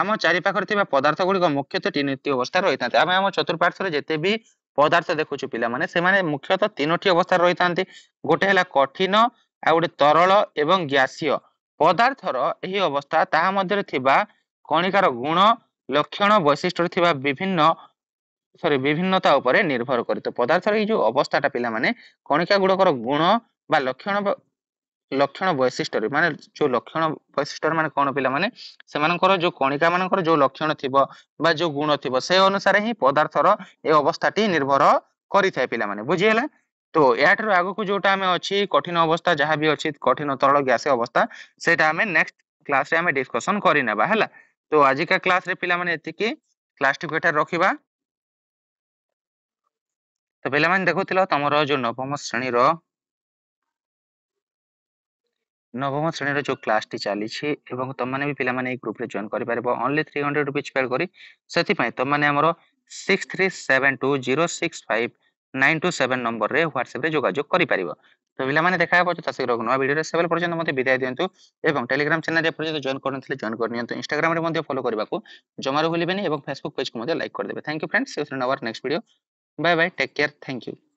ଆମ ଚାରିପାଖରେ ଥିବା ପଦାର୍ଥ ଗୁଡ଼ିକ ମୁଖ୍ୟତଃ ତିନୋଟି ଅବସ୍ଥାରେ ରହିଥାନ୍ତି ଆମେ ଆମ ଚତୁଃପାର୍ଶ୍ୱରେ ଯେତେ ବି ପଦାର୍ଥ ଦେଖୁଛୁ ପିଲାମାନେ ସେମାନେ ମୁଖ୍ୟତଃ ତିନୋଟି ଅବସ୍ଥାରେ ରହିଥାନ୍ତି ଗୋଟେ ହେଲା କଠିନ ଆଉ ଗୋଟେ ତରଳ ଏବଂ ଗ୍ୟାସୀୟ ପଦାର୍ଥର ଏହି ଅବସ୍ଥା ତାହା ମଧ୍ୟରେ ଥିବା କଣିକାର ଗୁଣ ଲକ୍ଷଣ ବୈଶିଷ୍ଟ୍ୟରେ ଥିବା ବିଭିନ୍ନ ସରି ବିଭିନ୍ନତା ଉପରେ ନିର୍ଭର କରେ ତ ପଦାର୍ଥର ଏଇ ଯେଉଁ ଅବସ୍ଥାଟା ପିଲାମାନେ କଣିକା ଗୁଡ଼ିକର ଗୁଣ ବା ଲକ୍ଷଣ ଲକ୍ଷଣ ବୈଶିଷ୍ଟ୍ୟରେ ମାନେ ଯୋଉ ଲକ୍ଷଣ ବୈଶିଷ୍ଟ୍ୟରେ ମାନେ କଣ ପିଲାମାନେ ସେମାନଙ୍କର ଯେଉଁ କଣିକା ମାନଙ୍କର ଯୋଉ ଲକ୍ଷଣ ଥିବ ବା ଯେଉଁ ଗୁଣ ଥିବ ସେ ଅନୁସାରେ ହିଁ ପଦାର୍ଥର ଏ ଅବସ୍ଥାଟି ନିର୍ଭର କରିଥାଏ ପିଲାମାନେ ବୁଝିହେଲା ତ ଏହାଠାରୁ ଆଗକୁ ଯୋଉଟା ଆମେ ଅଛି କଠିନ ଅବସ୍ଥା ଯାହା ବି ଅଛି କଠିନ ତରଳ ଗ୍ୟାସ ଅବସ୍ଥା ସେଇଟା ଆମେ ନେକ୍ସଟ କ୍ଲାସରେ ଆମେ ଡିସ୍କସନ୍ କରିନେବା ହେଲା ତ ଆଜିକା କ୍ଲାସରେ ପିଲାମାନେ ଏତିକି କ୍ଲାସଟିକୁ ଏଠାରେ ରଖିବା ତ ପିଲାମାନେ ଦେଖୁଥିଲ ତମର ଯୋଉ ନବମ ଶ୍ରେଣୀର ନବମ ଶ୍ରେଣୀର ଯୋଉ ଚାଲିଛି ଏବଂ ତମମାନେ ବି ପିଲାମାନେ ক্লাসটি চালিছে ଜଏନ୍ କରିପାରିବ বি ଥ୍ରୀ এই গ্রুপে জয়েন କରି ସେଥିପାଇଁ ତମମାନେ ଆମର six three seven two zero six five nine two seven ନମ୍ବରରେ ହ୍ୱାଟ୍ସଆପ୍ରେ ଯୋଗାଯୋଗ କରିପାରିବ ତ ପିଲାମାନେ ଦେଖାହେବ ତା ଶୀଘ୍ର ନୂଆ ଭିଡ଼ିଓରେ ସେଭେଲ୍ ପର୍ଯ୍ୟନ୍ତ ମୋତେ ବିଦାୟ ଦିଅନ୍ତୁ ଏବଂ ଟେଲିଗ୍ରାମ ଚ୍ୟାନେଲ୍ ଏପର୍ଯ୍ୟନ୍ତ ଜଏନ୍ କରିନଥିଲେ ଜଏନ୍ କରିନିଅନ୍ତୁ ଇନ୍ଷ୍ଟାଗ୍ରାମରେ ମଧ୍ୟ ଫଲୋ କରିବାକୁ ଜମାରୁ ଭୁଲିବେନି ଏବଂ ଫେସବୁକ୍ ପେଜ୍କୁ ମଧ୍ୟ ଲାଇକ୍ କରିଦେବେ thank you friends next video bye bye take care thank you